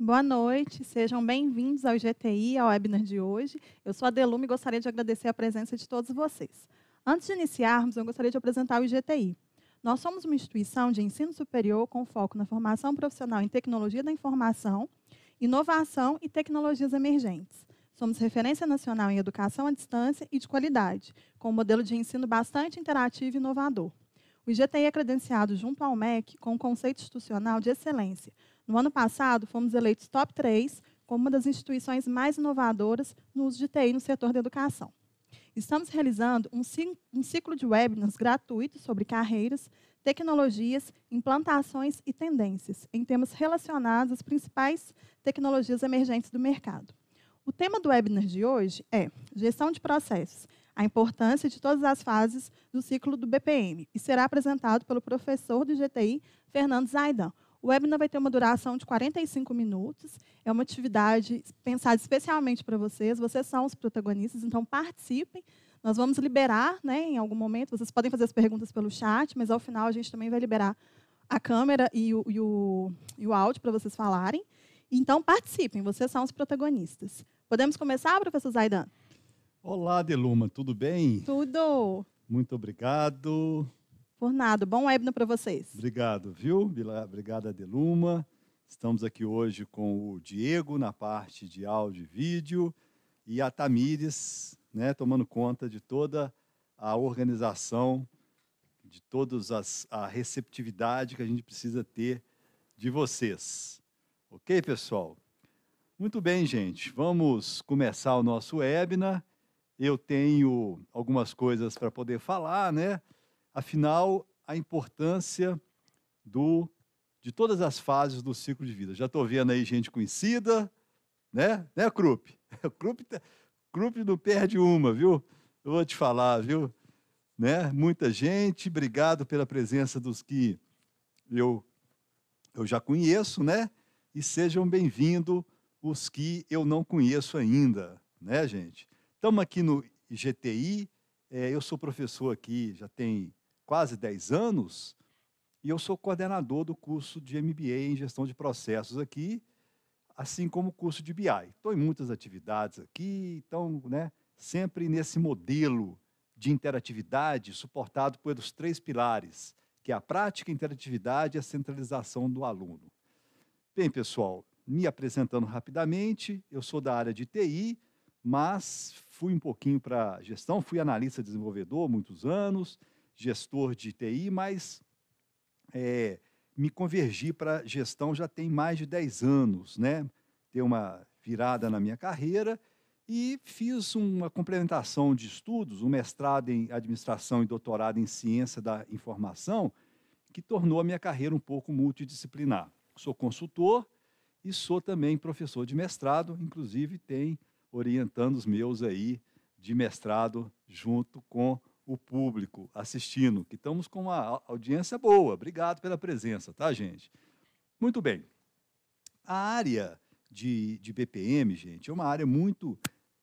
Boa noite, sejam bem-vindos ao IGTI, ao webinar de hoje. Eu sou a Delume e gostaria de agradecer a presença de todos vocês. Antes de iniciarmos, eu gostaria de apresentar o IGTI. Nós somos uma instituição de ensino superior com foco na formação profissional em tecnologia da informação, inovação e tecnologias emergentes. Somos referência nacional em educação à distância e de qualidade, com um modelo de ensino bastante interativo e inovador. O IGTI é credenciado junto ao MEC com o um conceito institucional de excelência, no ano passado, fomos eleitos top 3 como uma das instituições mais inovadoras no uso de TI no setor da educação. Estamos realizando um ciclo de webinars gratuitos sobre carreiras, tecnologias, implantações e tendências, em temas relacionados às principais tecnologias emergentes do mercado. O tema do webinar de hoje é Gestão de Processos, a importância de todas as fases do ciclo do BPM, e será apresentado pelo professor do GTI, Fernando Zaidan, o webinar vai ter uma duração de 45 minutos. É uma atividade pensada especialmente para vocês. Vocês são os protagonistas, então participem. Nós vamos liberar, né, em algum momento, vocês podem fazer as perguntas pelo chat, mas ao final a gente também vai liberar a câmera e o, e o, e o áudio para vocês falarem. Então participem, vocês são os protagonistas. Podemos começar, professor Zaidan? Olá, Deluma, tudo bem? Tudo! Muito obrigado. Por nada. Bom webinar para vocês. Obrigado, viu? Obrigado, Adeluma. Estamos aqui hoje com o Diego na parte de áudio e vídeo e a Tamires, né, tomando conta de toda a organização, de toda a receptividade que a gente precisa ter de vocês. Ok, pessoal? Muito bem, gente. Vamos começar o nosso webinar. Eu tenho algumas coisas para poder falar, né? afinal, a importância do de todas as fases do ciclo de vida. Já estou vendo aí gente conhecida, né? Né, Krupp? Krupp, tá, Krupp não perde uma, viu? Eu vou te falar, viu? Né? Muita gente, obrigado pela presença dos que eu, eu já conheço, né? E sejam bem-vindos os que eu não conheço ainda, né, gente? Estamos aqui no GTI é, eu sou professor aqui, já tem quase 10 anos, e eu sou coordenador do curso de MBA em gestão de processos aqui, assim como o curso de BI. Estou em muitas atividades aqui, então, né, sempre nesse modelo de interatividade suportado pelos três pilares, que é a prática, a interatividade e a centralização do aluno. Bem, pessoal, me apresentando rapidamente, eu sou da área de TI, mas fui um pouquinho para gestão, fui analista desenvolvedor muitos anos, gestor de TI, mas é, me convergi para gestão já tem mais de 10 anos, né? Tem uma virada na minha carreira e fiz uma complementação de estudos, um mestrado em administração e doutorado em ciência da informação, que tornou a minha carreira um pouco multidisciplinar. Sou consultor e sou também professor de mestrado, inclusive tem orientando os meus aí de mestrado junto com o público assistindo, que estamos com uma audiência boa. Obrigado pela presença, tá, gente? Muito bem. A área de, de BPM, gente, é uma área muito,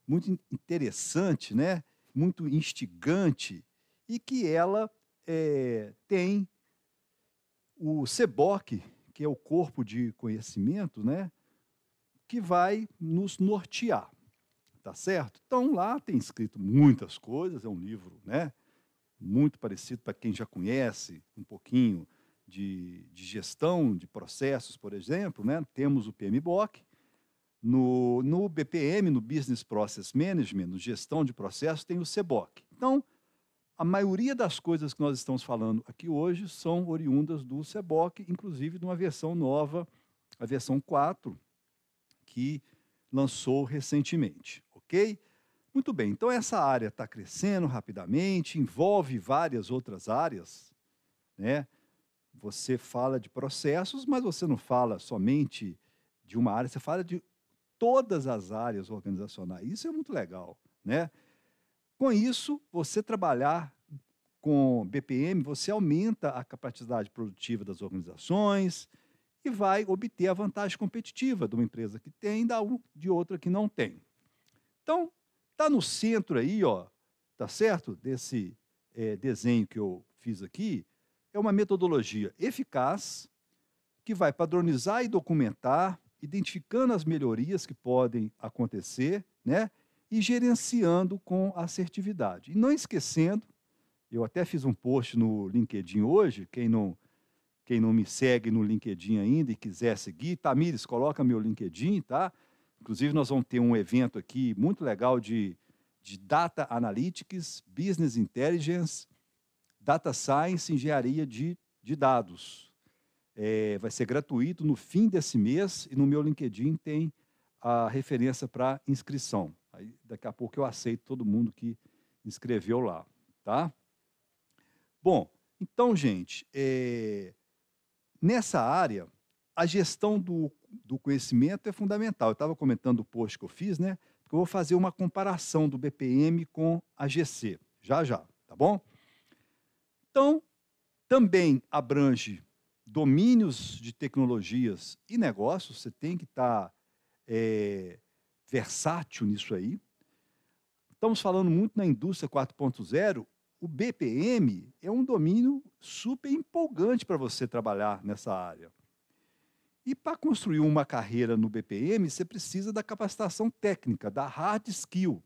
muito interessante, né? muito instigante, e que ela é, tem o CEBOC, que é o corpo de conhecimento, né? que vai nos nortear. Tá certo? Então lá tem escrito muitas coisas, é um livro, né? Muito parecido para quem já conhece um pouquinho de, de, gestão de processos, por exemplo, né? Temos o PMBOK, no, no BPM, no Business Process Management, no gestão de processos, tem o CBOK. Então, a maioria das coisas que nós estamos falando aqui hoje são oriundas do CBOK, inclusive de uma versão nova, a versão 4, que lançou recentemente ok? Muito bem, então essa área está crescendo rapidamente, envolve várias outras áreas, né? Você fala de processos, mas você não fala somente de uma área, você fala de todas as áreas organizacionais. Isso é muito legal, né? Com isso, você trabalhar com BPM, você aumenta a capacidade produtiva das organizações e vai obter a vantagem competitiva de uma empresa que tem da de outra que não tem. Então, está no centro aí, ó, tá certo? Desse é, desenho que eu fiz aqui, é uma metodologia eficaz que vai padronizar e documentar, identificando as melhorias que podem acontecer, né? E gerenciando com assertividade. E não esquecendo, eu até fiz um post no LinkedIn hoje, quem não quem não me segue no LinkedIn ainda e quiser seguir, Tamires, coloca meu LinkedIn, tá? Inclusive, nós vamos ter um evento aqui muito legal de, de Data Analytics, Business Intelligence, Data Science, Engenharia de, de Dados. É, vai ser gratuito no fim desse mês e no meu LinkedIn tem a referência para inscrição. Aí, daqui a pouco eu aceito todo mundo que inscreveu lá, tá? Bom, então, gente, é, nessa área, a gestão do do conhecimento é fundamental. Eu estava comentando o post que eu fiz, né? Porque eu vou fazer uma comparação do BPM com a GC, já já, tá bom? Então, também abrange domínios de tecnologias e negócios, você tem que estar tá, é, versátil nisso aí. Estamos falando muito na indústria 4.0, o BPM é um domínio super empolgante para você trabalhar nessa área. E para construir uma carreira no BPM, você precisa da capacitação técnica, da hard skill.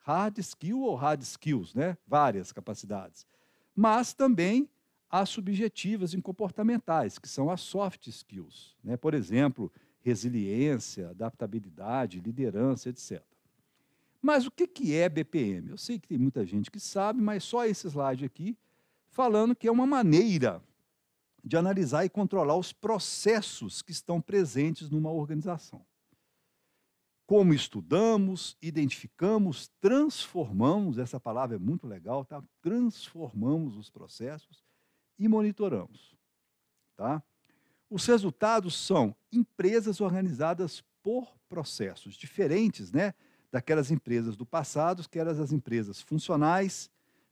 Hard skill ou hard skills, né? Várias capacidades. Mas também as subjetivas e comportamentais, que são as soft skills, né? Por exemplo, resiliência, adaptabilidade, liderança, etc. Mas o que, que é BPM? Eu sei que tem muita gente que sabe, mas só esse slide aqui falando que é uma maneira de analisar e controlar os processos que estão presentes numa organização. Como estudamos, identificamos, transformamos essa palavra é muito legal, tá? transformamos os processos e monitoramos. Tá? Os resultados são empresas organizadas por processos diferentes né, daquelas empresas do passado, que eram as empresas funcionais,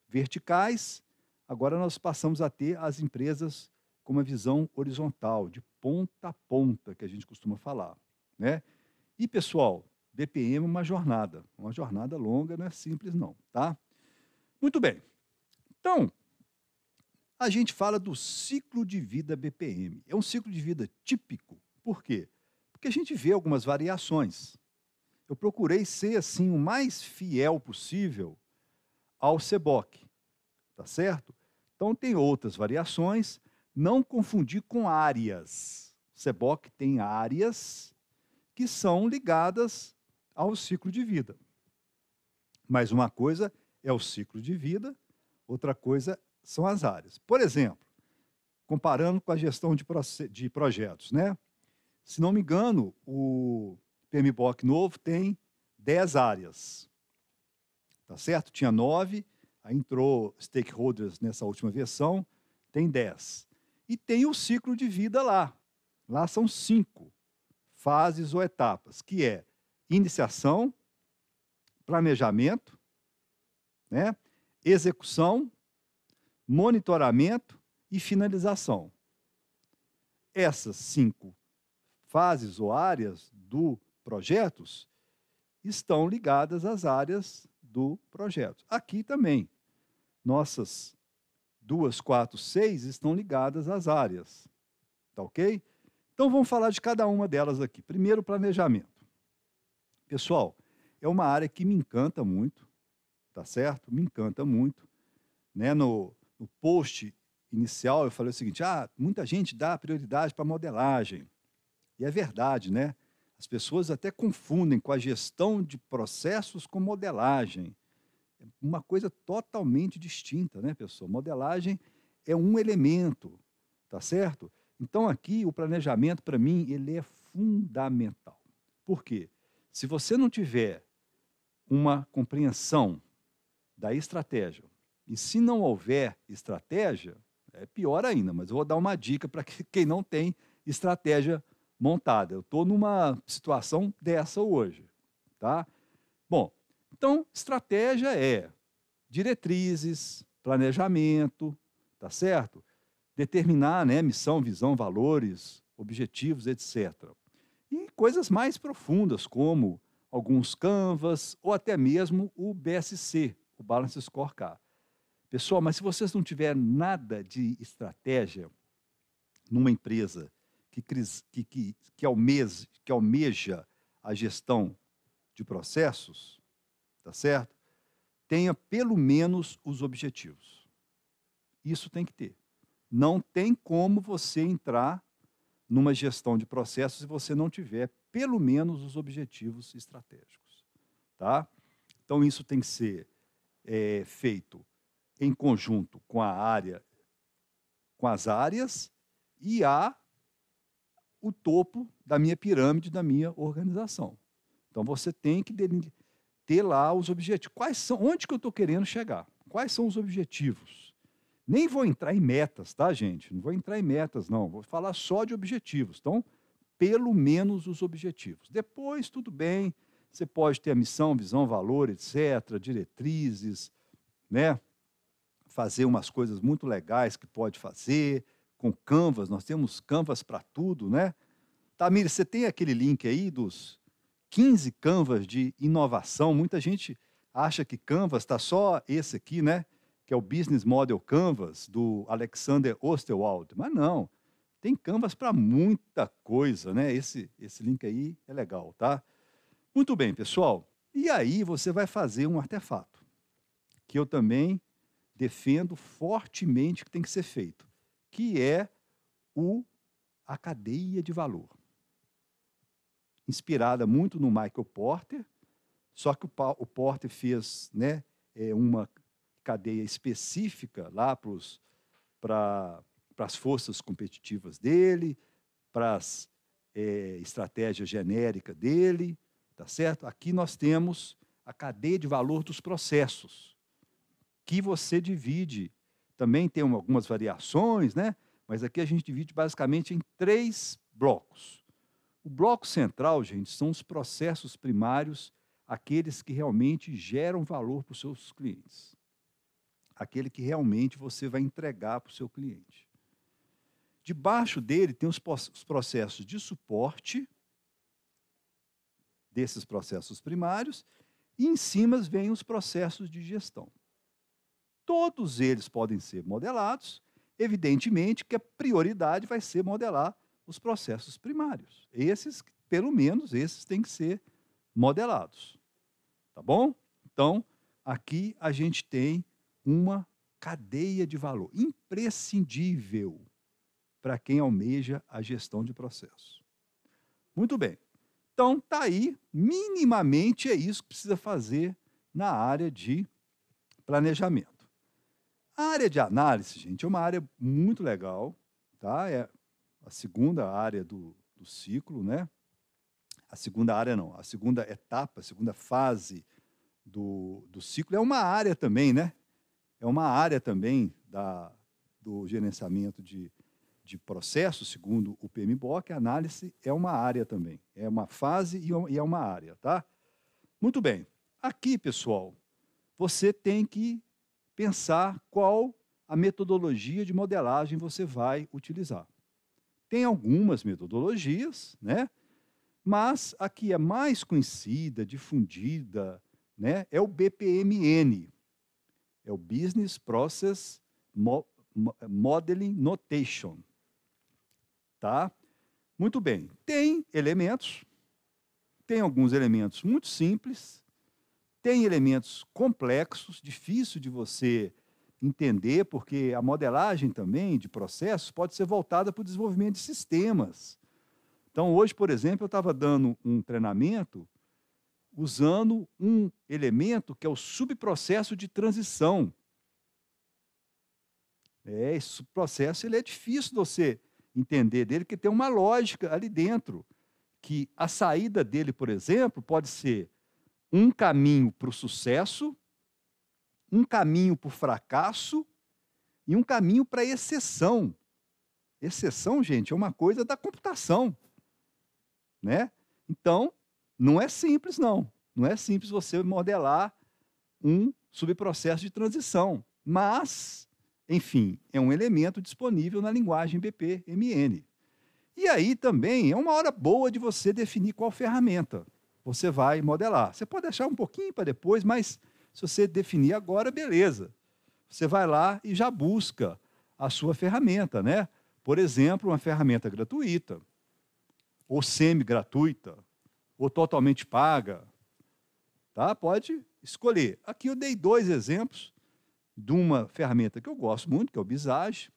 verticais, Agora nós passamos a ter as empresas com uma visão horizontal, de ponta a ponta, que a gente costuma falar. Né? E, pessoal, BPM é uma jornada, uma jornada longa, não é simples não, tá? Muito bem, então, a gente fala do ciclo de vida BPM. É um ciclo de vida típico, por quê? Porque a gente vê algumas variações. Eu procurei ser, assim, o mais fiel possível ao SEBOC, tá certo? Então, tem outras variações, não confundir com áreas. O SEBOC tem áreas que são ligadas ao ciclo de vida. Mas uma coisa é o ciclo de vida, outra coisa são as áreas. Por exemplo, comparando com a gestão de, de projetos, né? Se não me engano, o PMBOK novo tem 10 áreas. Tá certo? Tinha 9, aí entrou stakeholders nessa última versão, tem 10 e tem o ciclo de vida lá. Lá são cinco fases ou etapas, que é iniciação, planejamento, né, execução, monitoramento e finalização. Essas cinco fases ou áreas do projetos estão ligadas às áreas do projeto. Aqui também, nossas duas, quatro, seis estão ligadas às áreas. Tá ok? Então vamos falar de cada uma delas aqui. Primeiro, planejamento. Pessoal, é uma área que me encanta muito, tá certo? Me encanta muito. Né? No, no post inicial eu falei o seguinte: ah, muita gente dá prioridade para modelagem. E é verdade, né? As pessoas até confundem com a gestão de processos com modelagem uma coisa totalmente distinta, né, pessoal? Modelagem é um elemento, tá certo? Então aqui o planejamento para mim ele é fundamental. Por quê? Se você não tiver uma compreensão da estratégia, e se não houver estratégia, é pior ainda, mas eu vou dar uma dica para quem não tem estratégia montada. Eu estou numa situação dessa hoje, tá? Então, estratégia é diretrizes, planejamento, tá certo? Determinar, né, missão, visão, valores, objetivos, etc. E coisas mais profundas, como alguns canvas ou até mesmo o BSC, o Balance Score K. Pessoal, mas se vocês não tiverem nada de estratégia numa empresa que, que, que, que, almeja, que almeja a gestão de processos, tá certo? Tenha pelo menos os objetivos. Isso tem que ter. Não tem como você entrar numa gestão de processos se você não tiver pelo menos os objetivos estratégicos, tá? Então isso tem que ser é, feito em conjunto com a área, com as áreas e a o topo da minha pirâmide da minha organização. Então você tem que ter lá os objetivos. Quais são, onde que eu estou querendo chegar? Quais são os objetivos? Nem vou entrar em metas, tá, gente? Não vou entrar em metas, não. Vou falar só de objetivos. Então, pelo menos os objetivos. Depois, tudo bem, você pode ter a missão, visão, valor, etc., diretrizes, né? Fazer umas coisas muito legais que pode fazer, com canvas, nós temos canvas para tudo, né? Tamir, você tem aquele link aí dos, 15 canvas de inovação. Muita gente acha que canvas está só esse aqui, né? Que é o Business Model Canvas do Alexander Osterwald. Mas não, tem canvas para muita coisa, né? Esse, esse link aí é legal, tá? Muito bem, pessoal. E aí você vai fazer um artefato, que eu também defendo fortemente que tem que ser feito, que é o, a cadeia de valor inspirada muito no Michael Porter, só que o, o Porter fez né, é, uma cadeia específica lá para as forças competitivas dele, para as é, estratégias genéricas dele, tá certo? Aqui nós temos a cadeia de valor dos processos, que você divide. Também tem algumas variações, né? mas aqui a gente divide basicamente em três blocos. O bloco central, gente, são os processos primários, aqueles que realmente geram valor para os seus clientes. Aquele que realmente você vai entregar para o seu cliente. Debaixo dele tem os processos de suporte desses processos primários e em cima vêm os processos de gestão. Todos eles podem ser modelados, evidentemente que a prioridade vai ser modelar os processos primários. Esses, pelo menos, esses têm que ser modelados. Tá bom? Então, aqui a gente tem uma cadeia de valor imprescindível para quem almeja a gestão de processos. Muito bem. Então, tá aí, minimamente é isso que precisa fazer na área de planejamento. A área de análise, gente, é uma área muito legal, tá? É a segunda área do, do ciclo, né? A segunda área não, a segunda etapa, a segunda fase do, do ciclo é uma área também, né? É uma área também da, do gerenciamento de, de processo, segundo o PMBOK, a análise é uma área também. É uma fase é e é uma área, tá? Muito bem. Aqui, pessoal, você tem que pensar qual a metodologia de modelagem você vai utilizar. Tem algumas metodologias, né? mas a que é mais conhecida, difundida, né? é o BPMN, é o Business Process Mo Modeling Notation. Tá? Muito bem, tem elementos, tem alguns elementos muito simples, tem elementos complexos, difícil de você entender, porque a modelagem também de processos pode ser voltada para o desenvolvimento de sistemas. Então, hoje, por exemplo, eu estava dando um treinamento usando um elemento que é o subprocesso de transição. É, esse processo ele é difícil de você entender dele, porque tem uma lógica ali dentro, que a saída dele, por exemplo, pode ser um caminho para o sucesso um caminho para fracasso e um caminho para exceção. Exceção, gente, é uma coisa da computação, né? Então, não é simples não. Não é simples você modelar um subprocesso de transição, mas, enfim, é um elemento disponível na linguagem BPMN. E aí também é uma hora boa de você definir qual ferramenta você vai modelar. Você pode deixar um pouquinho para depois, mas se você definir agora, beleza. Você vai lá e já busca a sua ferramenta, né? Por exemplo, uma ferramenta gratuita, ou semi-gratuita, ou totalmente paga. Tá? Pode escolher. Aqui eu dei dois exemplos de uma ferramenta que eu gosto muito, que é o Bizage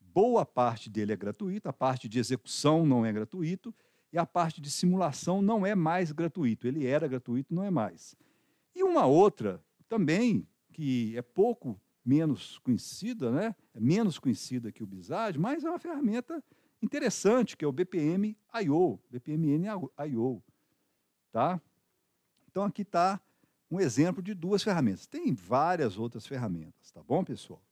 Boa parte dele é gratuita, a parte de execução não é gratuito e a parte de simulação não é mais gratuito. Ele era gratuito, não é mais. E uma outra também, que é pouco menos conhecida, né? é menos conhecida que o Bizage, mas é uma ferramenta interessante, que é o BPM IO, BPMN IO. Tá? Então aqui está um exemplo de duas ferramentas. Tem várias outras ferramentas, tá bom, pessoal?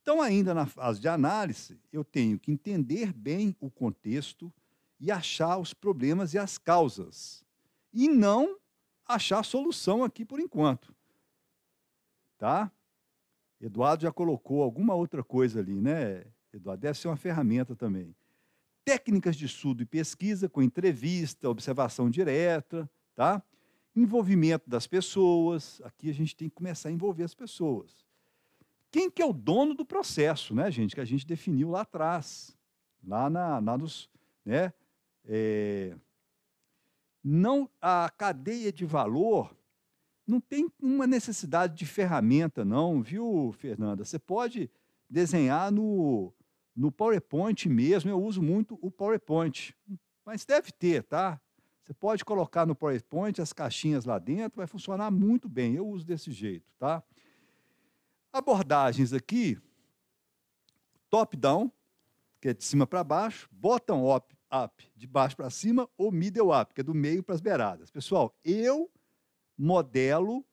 Então, ainda na fase de análise, eu tenho que entender bem o contexto e achar os problemas e as causas. E não achar solução aqui por enquanto. Tá? Eduardo já colocou alguma outra coisa ali, né, Eduardo? Deve ser uma ferramenta também. Técnicas de estudo e pesquisa com entrevista, observação direta, tá? Envolvimento das pessoas. Aqui a gente tem que começar a envolver as pessoas. Quem que é o dono do processo, né, gente? Que a gente definiu lá atrás, lá, na, lá nos, né, é, não a cadeia de valor não tem uma necessidade de ferramenta, não, viu, Fernanda? Você pode desenhar no, no PowerPoint mesmo. Eu uso muito o PowerPoint, mas deve ter, tá? Você pode colocar no PowerPoint as caixinhas lá dentro, vai funcionar muito bem. Eu uso desse jeito, tá? Abordagens aqui, top-down, que é de cima para baixo, bottom-up, up, de baixo para cima, ou middle up, que é do meio para as beiradas. Pessoal, eu modelo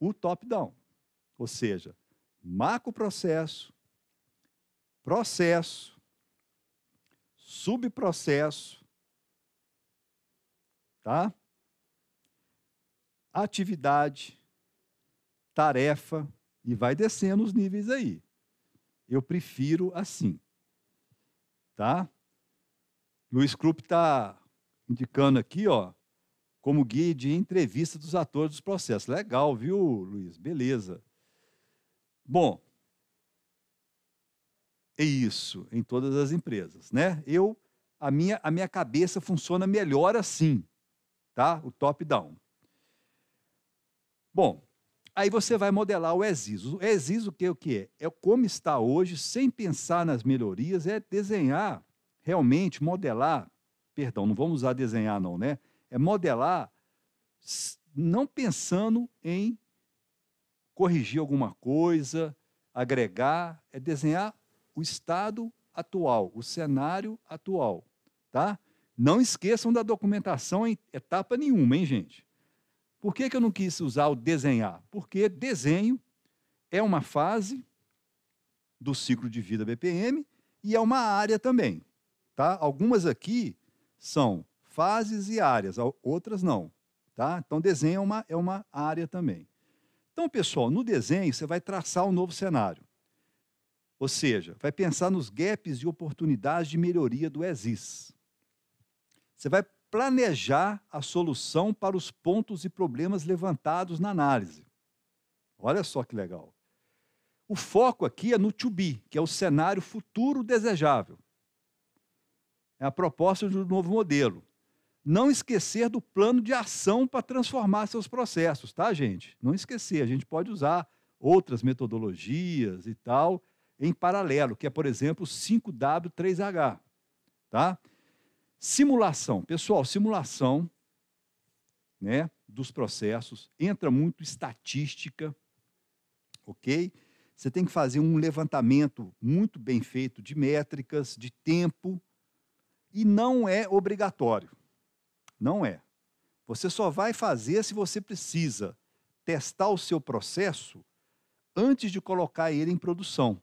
o top down. Ou seja, marco o processo, processo, subprocesso, tá? Atividade, tarefa e vai descendo os níveis aí. Eu prefiro assim. Tá? Luiz Krupp está indicando aqui, ó, como guia de entrevista dos atores dos processos. Legal, viu, Luiz? Beleza. Bom, é isso em todas as empresas, né? Eu a minha a minha cabeça funciona melhor assim, tá? O top down. Bom, aí você vai modelar o exis. O exis o que o que é? É como está hoje sem pensar nas melhorias, é desenhar realmente modelar, perdão, não vamos usar desenhar não, né? É modelar não pensando em corrigir alguma coisa, agregar, é desenhar o estado atual, o cenário atual, tá? Não esqueçam da documentação em etapa nenhuma, hein, gente? Por que, que eu não quis usar o desenhar? Porque desenho é uma fase do ciclo de vida BPM e é uma área também. Tá? Algumas aqui são fases e áreas, outras não. Tá? Então, desenho é uma, é uma área também. Então, pessoal, no desenho você vai traçar um novo cenário. Ou seja, vai pensar nos gaps e oportunidades de melhoria do ESIS. Você vai planejar a solução para os pontos e problemas levantados na análise. Olha só que legal. O foco aqui é no to be, que é o cenário futuro desejável. É a proposta do novo modelo. Não esquecer do plano de ação para transformar seus processos, tá, gente? Não esquecer, a gente pode usar outras metodologias e tal em paralelo, que é, por exemplo, 5W3H, tá? Simulação. Pessoal, simulação né, dos processos, entra muito estatística, ok? Você tem que fazer um levantamento muito bem feito de métricas, de tempo, e não é obrigatório. Não é. Você só vai fazer se você precisa testar o seu processo antes de colocar ele em produção.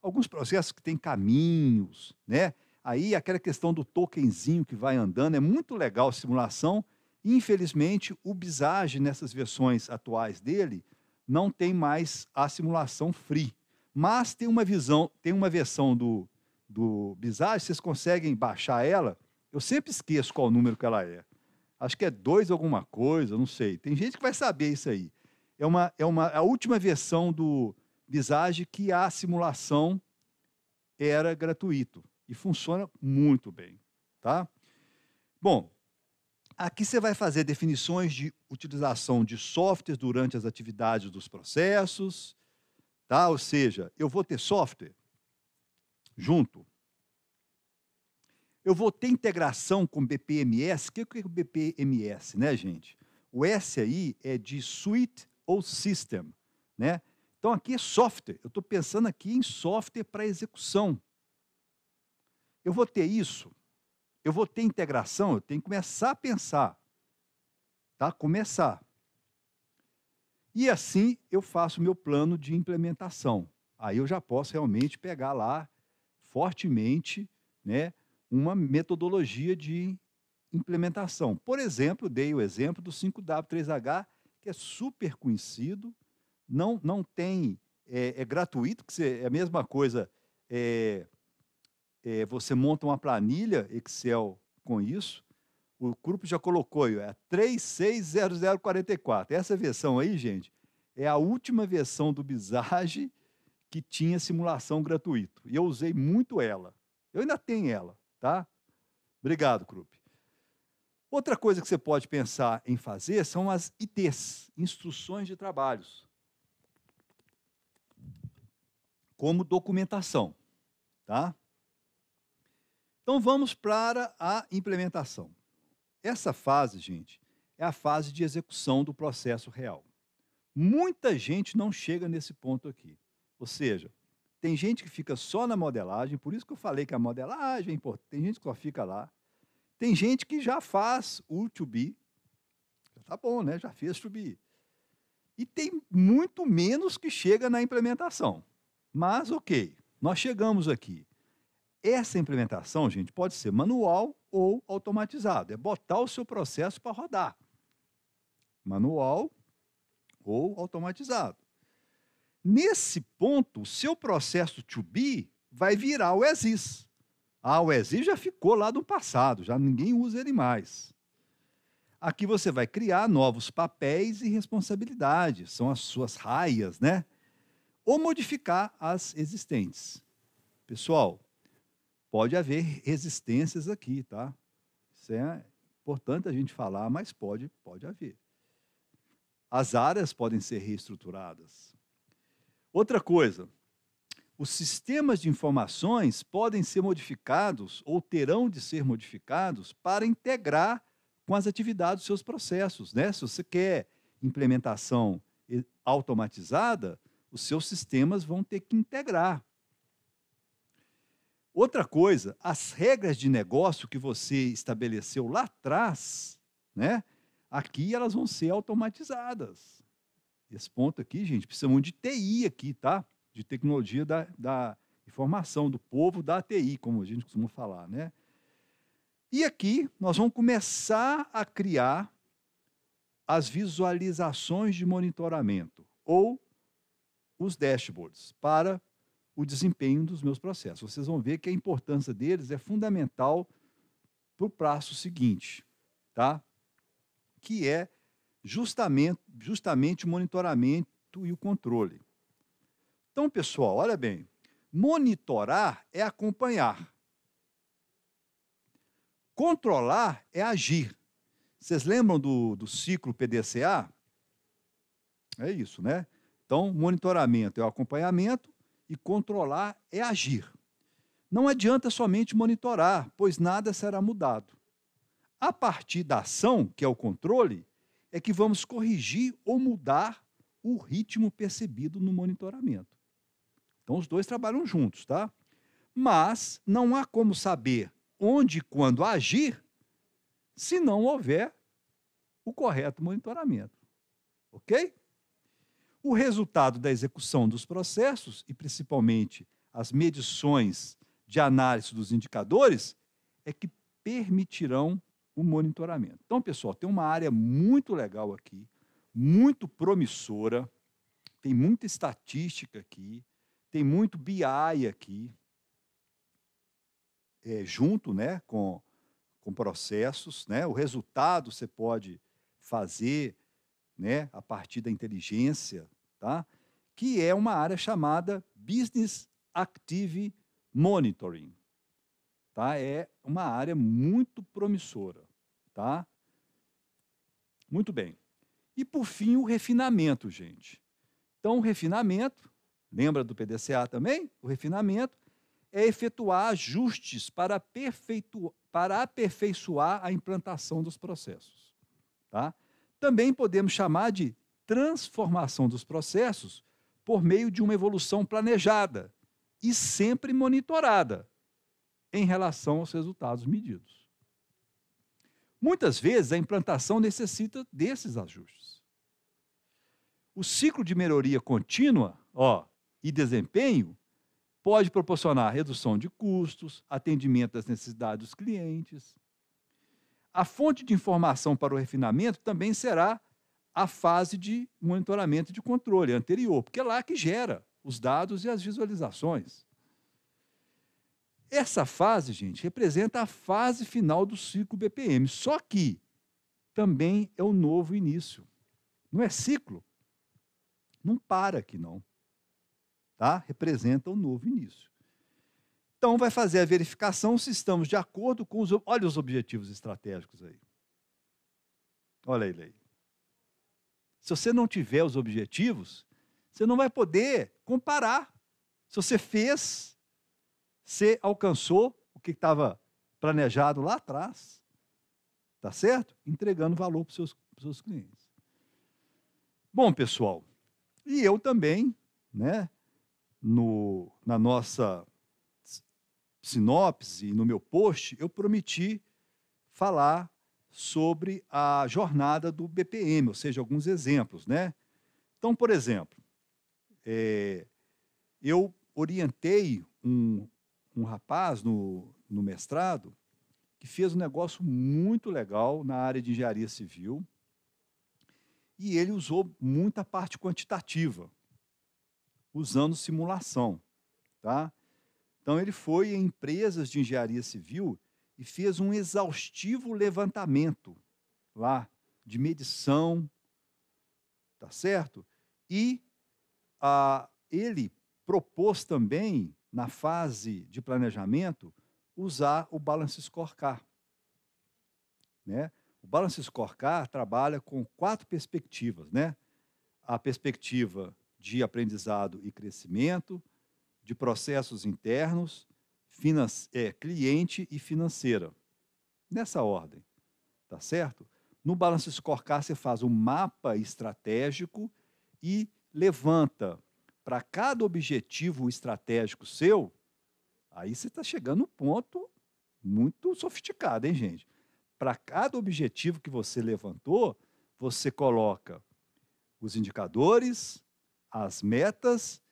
Alguns processos que têm caminhos, né? Aí aquela questão do tokenzinho que vai andando é muito legal a simulação. Infelizmente, o Visage nessas versões atuais dele não tem mais a simulação free, mas tem uma visão, tem uma versão do do Bizarre, vocês conseguem baixar ela. Eu sempre esqueço qual número que ela é. Acho que é dois alguma coisa, não sei. Tem gente que vai saber isso aí. É uma, é uma a última versão do Visage que a simulação era gratuito e funciona muito bem, tá? Bom, aqui você vai fazer definições de utilização de softwares durante as atividades dos processos, tá? Ou seja, eu vou ter software junto. Eu vou ter integração com BPMS. O que é o BPMS, né, gente? O S aí é de suite ou system, né? Então aqui é software. Eu estou pensando aqui em software para execução. Eu vou ter isso. Eu vou ter integração. Eu tenho que começar a pensar, tá? Começar. E assim eu faço meu plano de implementação. Aí eu já posso realmente pegar lá fortemente né, uma metodologia de implementação. Por exemplo, dei o exemplo do 5W3H, que é super conhecido, não, não tem, é, é gratuito, que você, é a mesma coisa, é, é, você monta uma planilha Excel com isso, o grupo já colocou, é a 360044. Essa versão aí, gente, é a última versão do Bizage que tinha simulação gratuito. E eu usei muito ela. Eu ainda tenho ela, tá? Obrigado, Krupp. Outra coisa que você pode pensar em fazer são as ITs, instruções de trabalhos, como documentação, tá? Então vamos para a implementação. Essa fase, gente, é a fase de execução do processo real. Muita gente não chega nesse ponto aqui. Ou seja, tem gente que fica só na modelagem, por isso que eu falei que a modelagem é importante. Tem gente que só fica lá. Tem gente que já faz o to be. Já tá bom, né? Já fez to be. E tem muito menos que chega na implementação. Mas OK, nós chegamos aqui. Essa implementação, gente, pode ser manual ou automatizado. É botar o seu processo para rodar. Manual ou automatizado. Nesse ponto, o seu processo to be vai virar o exis. Ah, o exis já ficou lá do passado, já ninguém usa ele mais. Aqui você vai criar novos papéis e responsabilidades, são as suas raias, né? Ou modificar as existentes. Pessoal, pode haver resistências aqui, tá? Isso é importante a gente falar, mas pode, pode haver. As áreas podem ser reestruturadas. Outra coisa, os sistemas de informações podem ser modificados ou terão de ser modificados para integrar com as atividades dos seus processos. Né? Se você quer implementação automatizada, os seus sistemas vão ter que integrar. Outra coisa, as regras de negócio que você estabeleceu lá atrás, né? aqui elas vão ser automatizadas. Esse ponto aqui, gente, precisamos de TI aqui, tá? De tecnologia da, da informação, do povo da TI, como a gente costuma falar, né? E aqui nós vamos começar a criar as visualizações de monitoramento ou os dashboards para o desempenho dos meus processos. Vocês vão ver que a importância deles é fundamental para o passo seguinte, tá? Que é justamente, justamente o monitoramento e o controle. Então, pessoal, olha bem, monitorar é acompanhar. Controlar é agir. Vocês lembram do, do ciclo PDCA? É isso, né? Então, monitoramento é o acompanhamento e controlar é agir. Não adianta somente monitorar, pois nada será mudado. A partir da ação, que é o controle, é que vamos corrigir ou mudar o ritmo percebido no monitoramento. Então, os dois trabalham juntos, tá? Mas não há como saber onde e quando agir se não houver o correto monitoramento. Ok? O resultado da execução dos processos, e principalmente as medições de análise dos indicadores, é que permitirão o monitoramento. Então, pessoal, tem uma área muito legal aqui, muito promissora, tem muita estatística aqui, tem muito BI aqui, é, junto né, com, com processos. Né, o resultado você pode fazer né, a partir da inteligência, tá? que é uma área chamada Business Active Monitoring. Tá? É uma área muito promissora. Tá? Muito bem. E por fim, o refinamento, gente. Então, o refinamento, lembra do PDCA também? O refinamento é efetuar ajustes para, para aperfeiçoar a implantação dos processos. Tá? Também podemos chamar de transformação dos processos por meio de uma evolução planejada e sempre monitorada em relação aos resultados medidos. Muitas vezes a implantação necessita desses ajustes. O ciclo de melhoria contínua ó, e desempenho pode proporcionar redução de custos, atendimento às necessidades dos clientes. A fonte de informação para o refinamento também será a fase de monitoramento de controle anterior, porque é lá que gera os dados e as visualizações. Essa fase, gente, representa a fase final do ciclo BPM. Só que também é o um novo início. Não é ciclo. Não para aqui, não. Tá? Representa o um novo início. Então, vai fazer a verificação se estamos de acordo com os. Olha os objetivos estratégicos aí. Olha ele aí. Se você não tiver os objetivos, você não vai poder comparar. Se você fez, você alcançou o que estava planejado lá atrás. Tá certo? Entregando valor para os seus, seus clientes. Bom, pessoal, e eu também, né, no, na nossa sinopse, no meu post, eu prometi falar sobre a jornada do BPM, ou seja, alguns exemplos, né? Então, por exemplo, é, eu orientei um um rapaz no, no mestrado que fez um negócio muito legal na área de engenharia civil e ele usou muita parte quantitativa, usando simulação. Tá? Então, ele foi em empresas de engenharia civil e fez um exaustivo levantamento lá de medição, tá certo? E a, ah, ele propôs também na fase de planejamento, usar o Balance Scorecard. Né? O Balance Scorecard trabalha com quatro perspectivas, né? A perspectiva de aprendizado e crescimento, de processos internos, é, cliente e financeira. Nessa ordem, tá certo? No Balance Scorecard você faz um mapa estratégico e levanta para cada objetivo estratégico seu, aí você está chegando um ponto muito sofisticado, hein, gente? Para cada objetivo que você levantou, você coloca os indicadores, as metas,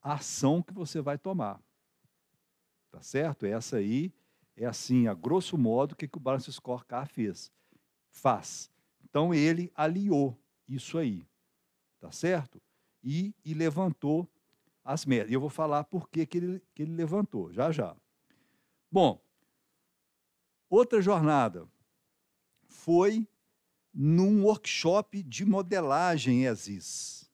a ação que você vai tomar. Tá certo? Essa aí é assim, a grosso modo, o que, que o Balance Scorecard fez. Faz. Então ele aliou isso aí. Tá certo? e, e levantou as metas. E eu vou falar por que, que, ele, que ele levantou, já já. Bom, outra jornada foi num workshop de modelagem ESIS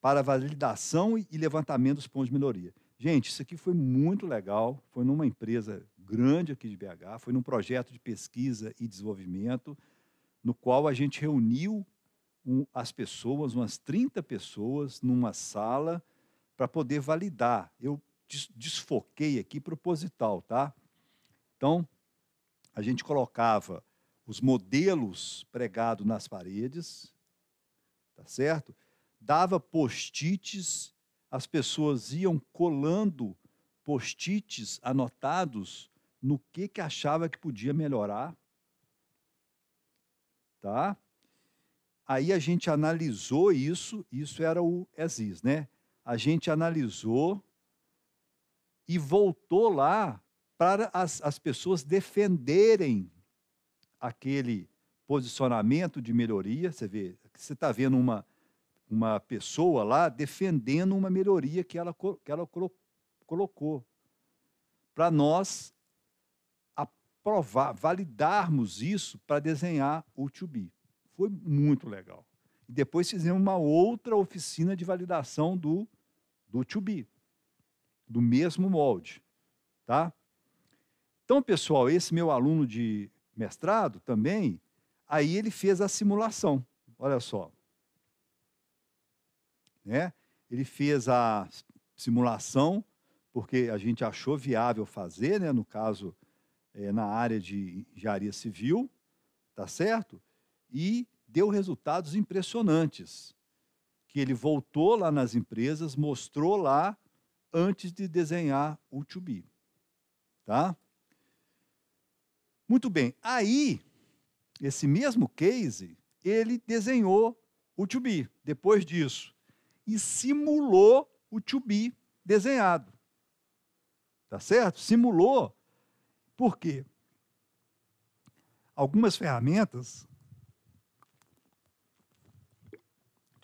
para validação e levantamento dos pontos de melhoria. Gente, isso aqui foi muito legal, foi numa empresa grande aqui de BH, foi num projeto de pesquisa e desenvolvimento, no qual a gente reuniu as pessoas, umas 30 pessoas, numa sala para poder validar. Eu desfoquei aqui proposital, tá? Então, a gente colocava os modelos pregados nas paredes, tá certo? Dava post-its, as pessoas iam colando post-its anotados no que que achava que podia melhorar, tá? aí a gente analisou isso, isso era o ESIS, né? A gente analisou e voltou lá para as, as pessoas defenderem aquele posicionamento de melhoria. Você vê, você está vendo uma, uma pessoa lá defendendo uma melhoria que ela, que ela colocou. Para nós aprovar, validarmos isso para desenhar o to be. Foi muito legal. E depois fizemos uma outra oficina de validação do, do 2B, do mesmo molde. Tá? Então, pessoal, esse meu aluno de mestrado também, aí ele fez a simulação. Olha só. Né? Ele fez a simulação, porque a gente achou viável fazer, né? no caso, é, na área de engenharia civil, tá certo? e deu resultados impressionantes. Que ele voltou lá nas empresas, mostrou lá antes de desenhar o Tubi, Tá? Muito bem. Aí, esse mesmo case, ele desenhou o Tubi depois disso e simulou o Tubi desenhado. Tá certo? Simulou. Por quê? Algumas ferramentas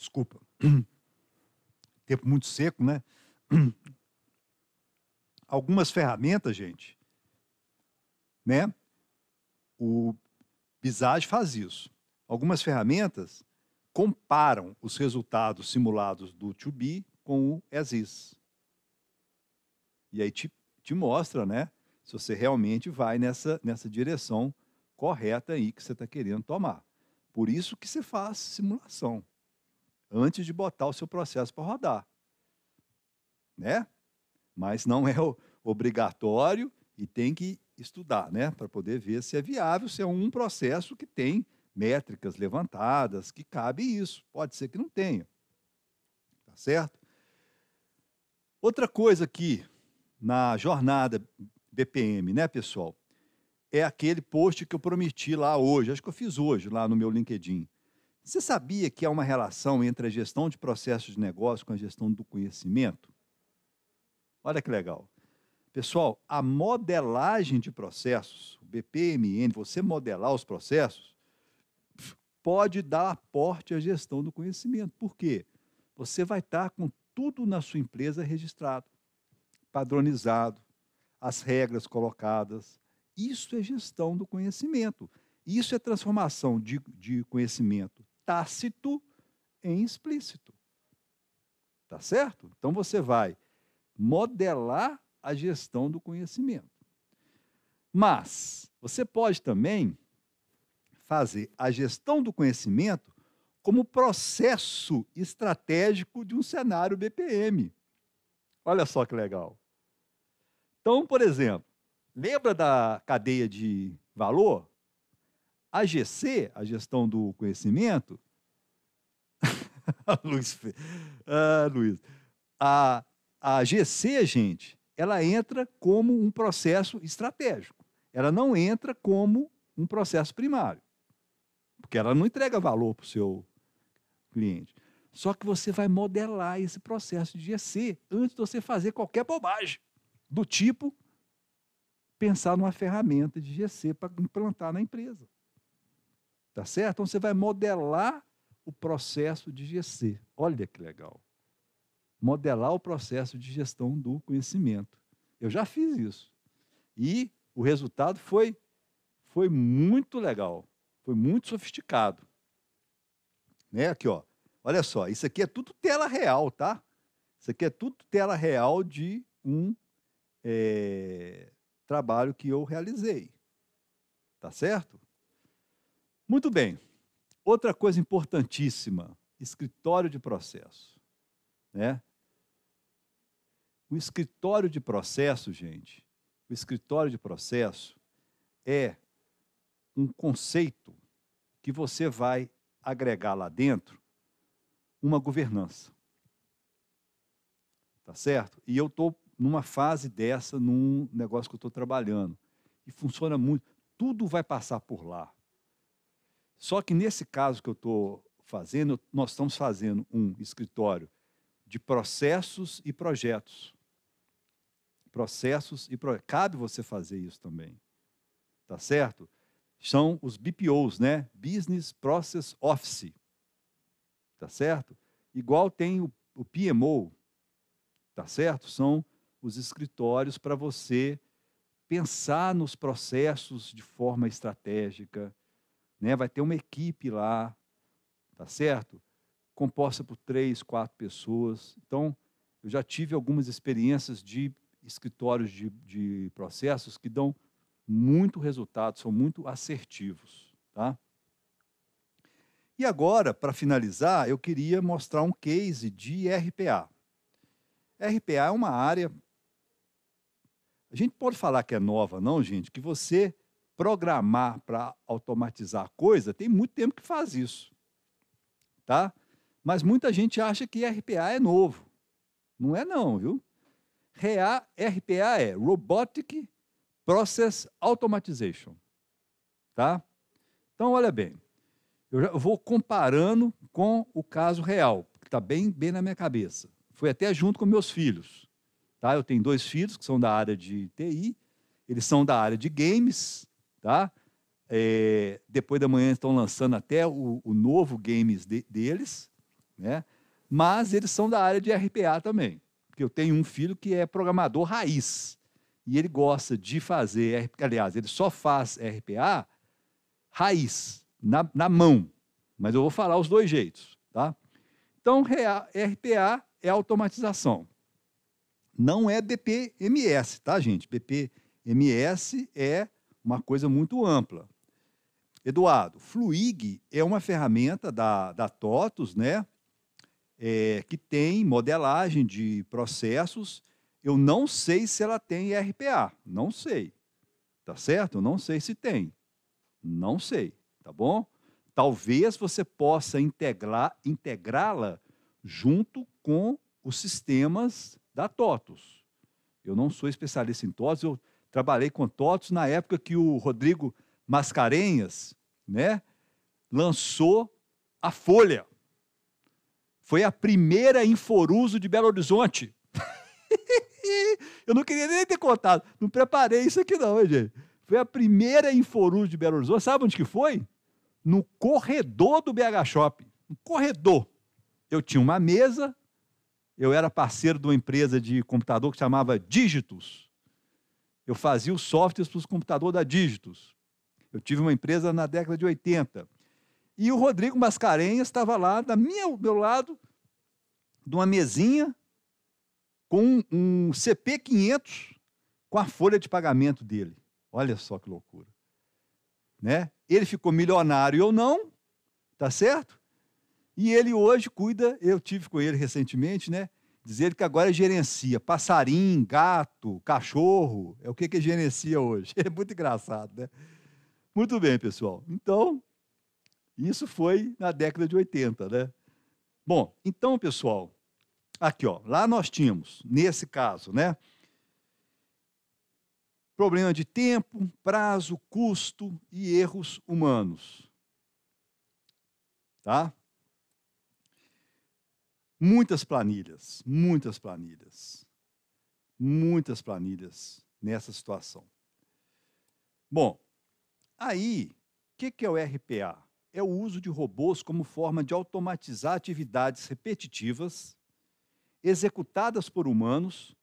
Desculpa. Tempo muito seco, né? Algumas ferramentas, gente, né? O Visage faz isso. Algumas ferramentas comparam os resultados simulados do to be com o as is. E aí te, te mostra, né? Se você realmente vai nessa, nessa direção correta aí que você está querendo tomar. Por isso que você faz simulação antes de botar o seu processo para rodar. Né? Mas não é obrigatório e tem que estudar, né? Para poder ver se é viável, se é um processo que tem métricas levantadas, que cabe isso. Pode ser que não tenha. Tá certo? Outra coisa aqui na jornada BPM, né, pessoal? É aquele post que eu prometi lá hoje, acho que eu fiz hoje lá no meu LinkedIn. Você sabia que há uma relação entre a gestão de processos de negócio com a gestão do conhecimento? Olha que legal. Pessoal, a modelagem de processos, o BPMN, você modelar os processos, pode dar aporte à gestão do conhecimento. Por quê? Você vai estar com tudo na sua empresa registrado, padronizado, as regras colocadas. Isso é gestão do conhecimento. Isso é transformação de, de, conhecimento tácito em explícito. Tá certo? Então você vai modelar a gestão do conhecimento. Mas você pode também fazer a gestão do conhecimento como processo estratégico de um cenário BPM. Olha só que legal. Então, por exemplo, lembra da cadeia de valor? A GC, a gestão do conhecimento, Luiz, a Luiz, a, a GC, gente, ela entra como um processo estratégico. Ela não entra como um processo primário, porque ela não entrega valor para o seu cliente. Só que você vai modelar esse processo de GC antes de você fazer qualquer bobagem, do tipo pensar numa ferramenta de GC para implantar na empresa. Tá certo? Então você vai modelar o processo de GC. Olha que legal. Modelar o processo de gestão do conhecimento. Eu já fiz isso. E o resultado foi foi muito legal, foi muito sofisticado. Né? Aqui, ó. Olha só, isso aqui é tudo tela real, tá? Isso aqui é tudo tela real de um é, trabalho que eu realizei. Tá certo? Muito bem. Outra coisa importantíssima: escritório de processo. Né? O escritório de processo, gente, o escritório de processo é um conceito que você vai agregar lá dentro uma governança. Tá certo? E eu estou numa fase dessa, num negócio que eu estou trabalhando. E funciona muito. Tudo vai passar por lá. Só que nesse caso que eu estou fazendo, nós estamos fazendo um escritório de processos e projetos. Processos e projetos. Cabe você fazer isso também. Tá certo? São os BPOs, né? Business Process Office. Tá certo? Igual tem o, o PMO. Tá certo? São os escritórios para você pensar nos processos de forma estratégica, né? Vai ter uma equipe lá, tá certo? Composta por três, quatro pessoas. Então, eu já tive algumas experiências de escritórios de, de processos que dão muito resultado, são muito assertivos, tá? E agora, para finalizar, eu queria mostrar um case de RPA. RPA é uma área. A gente pode falar que é nova, não, gente? Que você programar para automatizar coisa, tem muito tempo que faz isso. Tá? Mas muita gente acha que RPA é novo. Não é não, viu? RPA é Robotic Process Automatization. Tá? Então, olha bem. Eu vou comparando com o caso real, que está bem, bem na minha cabeça. Foi até junto com meus filhos. Tá? Eu tenho dois filhos que são da área de TI, eles são da área de games, tá? É, depois da manhã estão lançando até o, o novo games de, deles, né? Mas eles são da área de RPA também. Porque eu tenho um filho que é programador raiz e ele gosta de fazer, aliás, ele só faz RPA raiz, na, na mão. Mas eu vou falar os dois jeitos, tá? Então, RPA é automatização. Não é BPMS, tá, gente? BPMS é uma coisa muito ampla. Eduardo, Fluig é uma ferramenta da, da TOTUS, né? É, que tem modelagem de processos. Eu não sei se ela tem RPA, não sei. Tá certo? Eu não sei se tem. Não sei, tá bom? Talvez você possa integrar integrá-la junto com os sistemas da TOTUS. Eu não sou especialista em TOTUS, eu trabalhei com TOTOS na época que o Rodrigo Mascarenhas né, lançou a Folha. Foi a primeira Inforuso de Belo Horizonte. Eu não queria nem ter contado, não preparei isso aqui não, hein, gente. Foi a primeira Inforuso de Belo Horizonte, sabe onde que foi? No corredor do BH Shopping, no corredor. Eu tinha uma mesa, eu era parceiro de uma empresa de computador que chamava Dígitos, eu fazia os softwares para os computadores da Dígitos. Eu tive uma empresa na década de 80. E o Rodrigo Mascarenhas estava lá, da minha, do meu lado, de uma mesinha com um CP500 com a folha de pagamento dele. Olha só que loucura. Né? Ele ficou milionário ou não, tá certo? E ele hoje cuida, eu tive com ele recentemente, né? dizer que agora gerencia passarinho, gato, cachorro. É o que, que gerencia hoje. É muito engraçado, né? Muito bem, pessoal. Então, isso foi na década de 80, né? Bom, então, pessoal, aqui, ó, lá nós tínhamos, nesse caso, né? Problema de tempo, prazo, custo e erros humanos. Tá? muitas planilhas, muitas planilhas, muitas planilhas nessa situação. Bom, aí, o que, que é o RPA? É o uso de robôs como forma de automatizar atividades repetitivas executadas por humanos.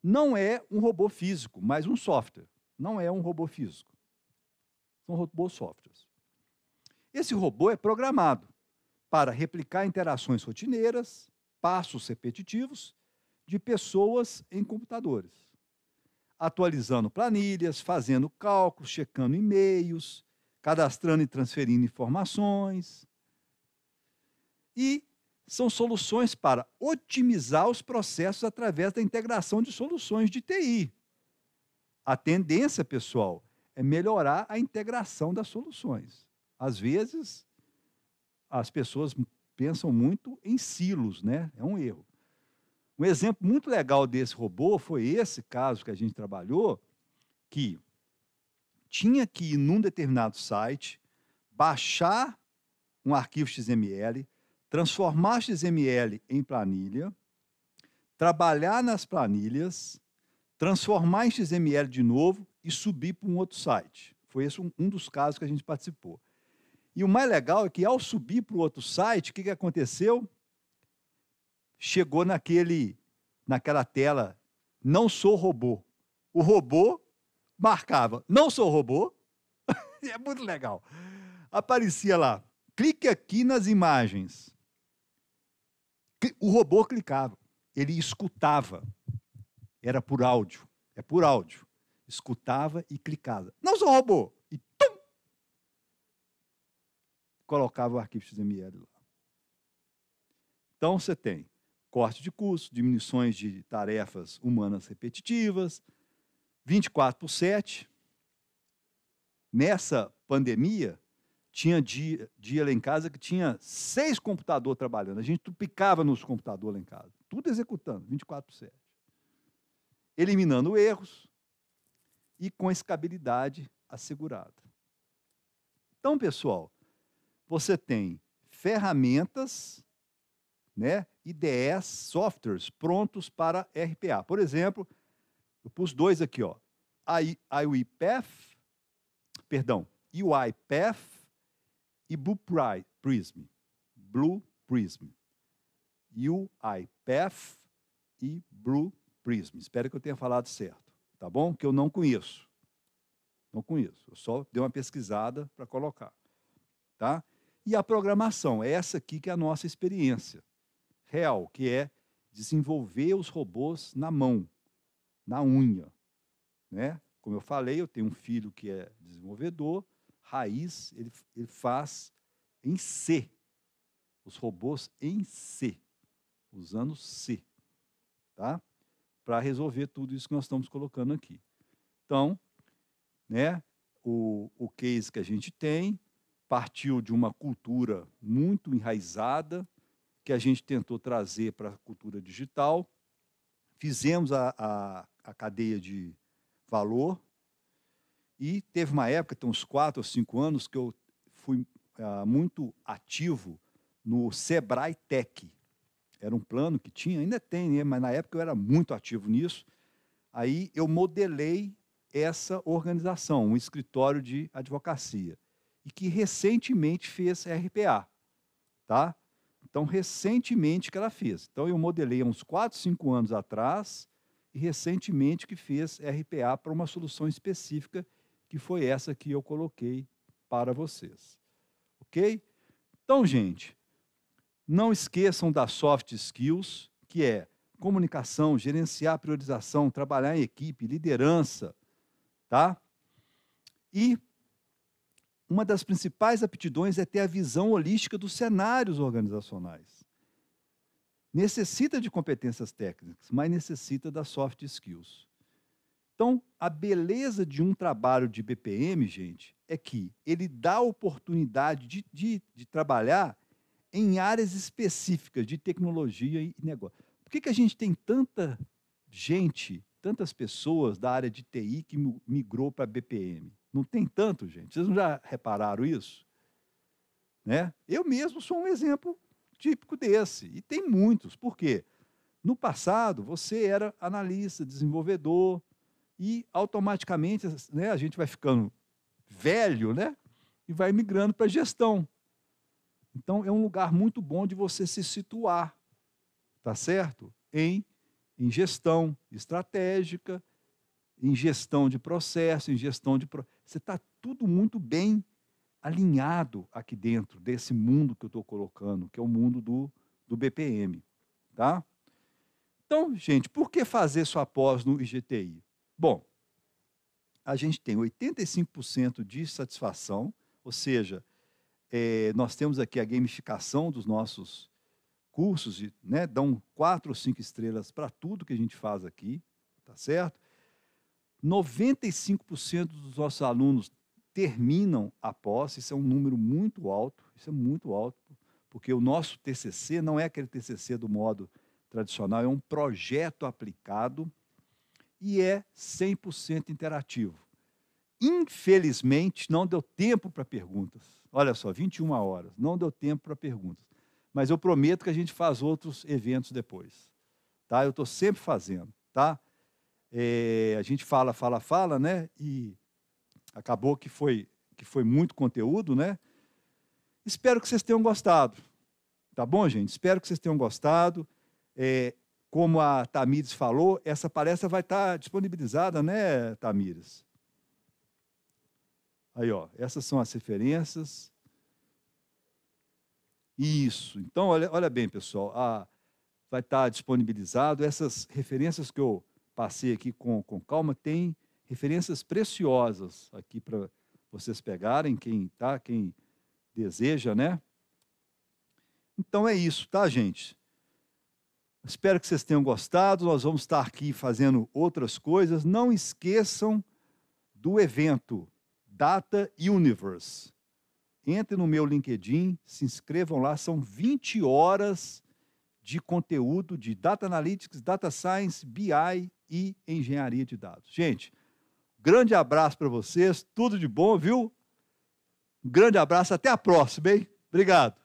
Não é um robô físico, mas um software. Não é um robô físico. São robôs softwares. Esse robô é programado para replicar interações rotineiras, passos repetitivos de pessoas em computadores, atualizando planilhas, fazendo cálculos, checando e-mails, cadastrando e transferindo informações. E são soluções para otimizar os processos através da integração de soluções de TI. A tendência, pessoal, é melhorar a integração das soluções. Às vezes, as pessoas pensam muito em silos, né? É um erro. Um exemplo muito legal desse robô foi esse caso que a gente trabalhou, que tinha que ir num determinado site, baixar um arquivo XML, transformar XML em planilha, trabalhar nas planilhas, transformar em XML de novo e subir para um outro site. Foi esse um, um dos casos que a gente participou. E o mais legal é que ao subir para o outro site, o que, que aconteceu? Chegou naquele, naquela tela, não sou robô. O robô marcava, não sou robô. é muito legal. Aparecia lá, clique aqui nas imagens. O robô clicava, ele escutava. Era por áudio, é por áudio. Escutava e clicava. Não sou robô. colocava o arquivo XML lá. Então você tem corte de custo, diminuições de tarefas humanas repetitivas, 24 por 7. Nessa pandemia, tinha dia, dia lá em casa que tinha seis computadores trabalhando. A gente tupicava nos computadores lá em casa, tudo executando, 24 por 7. Eliminando erros e com escabilidade assegurada. Então, pessoal, você tem ferramentas né, IDS, softwares prontos para RPA. Por exemplo, eu pus dois aqui, ó, I, IUIPath, perdão, UiPath e Blue Prism. Blue Prism. UiPath e Blue Prism. Espero que eu tenha falado certo, tá bom? Que eu não conheço. Não conheço. Eu só dei uma pesquisada para colocar, tá? e a programação. É essa aqui que é a nossa experiência real, que é desenvolver os robôs na mão, na unha. Né? Como eu falei, eu tenho um filho que é desenvolvedor, raiz, ele, ele faz em C, os robôs em C, usando C, tá? para resolver tudo isso que nós estamos colocando aqui. Então, né, o, o case que a gente tem partiu de uma cultura muito enraizada, que a gente tentou trazer para a cultura digital. Fizemos a, a, a, cadeia de valor. E teve uma época, tem uns quatro ou cinco anos, que eu fui ah, muito ativo no Sebrae Tech. Era um plano que tinha, ainda tem, né? mas na época eu era muito ativo nisso. Aí eu modelei essa organização, um escritório de advocacia e que recentemente fez RPA, tá? Então, recentemente que ela fez. Então, eu modelei há uns 4, 5 anos atrás e recentemente que fez RPA para uma solução específica, que foi essa que eu coloquei para vocês. Ok? Então, gente, não esqueçam das soft skills, que é comunicação, gerenciar priorização, trabalhar em equipe, liderança, tá? E uma das principais aptidões é ter a visão holística dos cenários organizacionais. Necessita de competências técnicas, mas necessita das soft skills. Então, a beleza de um trabalho de BPM, gente, é que ele dá a oportunidade de, de, de trabalhar em áreas específicas de tecnologia e negócio. Por que, que a gente tem tanta gente, tantas pessoas da área de TI que migrou para BPM? Não tem tanto, gente. Vocês não já repararam isso? Né? Eu mesmo sou um exemplo típico desse. E tem muitos. Por quê? No passado, você era analista, desenvolvedor, e automaticamente né, a gente vai ficando velho né, e vai migrando para gestão. Então, é um lugar muito bom de você se situar, tá certo? Em, em gestão estratégica, em gestão de processo, em gestão de. Pro... Você está tudo muito bem alinhado aqui dentro desse mundo que eu estou colocando, que é o mundo do, do BPM. Tá? Então, gente, por que fazer sua pós no IGTI? Bom, a gente tem 85% de satisfação, ou seja, é, nós temos aqui a gamificação dos nossos cursos, né, dão quatro ou cinco estrelas para tudo que a gente faz aqui, tá certo? 95% dos nossos alunos terminam a pós. isso é um número muito alto, isso é muito alto, porque o nosso TCC não é aquele TCC do modo tradicional, é um projeto aplicado e é 100% interativo. Infelizmente, não deu tempo para perguntas. Olha só, 21 horas, não deu tempo para perguntas. Mas eu prometo que a gente faz outros eventos depois. Tá? Eu estou sempre fazendo, tá? é, a gente fala, fala, fala, né? E acabou que foi, que foi muito conteúdo, né? Espero que vocês tenham gostado. Tá bom, gente? Espero que vocês tenham gostado. É, como a Tamires falou, essa palestra vai estar tá disponibilizada, né, Tamires? Aí, ó, essas são as referências. Isso. Então, olha, olha bem, pessoal, a, vai estar tá disponibilizado essas referências que eu passei aqui com, com calma, tem referências preciosas aqui para vocês pegarem, quem tá, quem deseja, né? Então é isso, tá, gente? Espero que vocês tenham gostado. Nós vamos estar aqui fazendo outras coisas. Não esqueçam do evento Data Universe. Entre no meu LinkedIn, se inscrevam lá, são 20 horas de conteúdo de Data Analytics, Data Science, BI e Engenharia de Dados. Gente, grande abraço para vocês, tudo de bom, viu? Grande abraço, até a próxima, hein? Obrigado.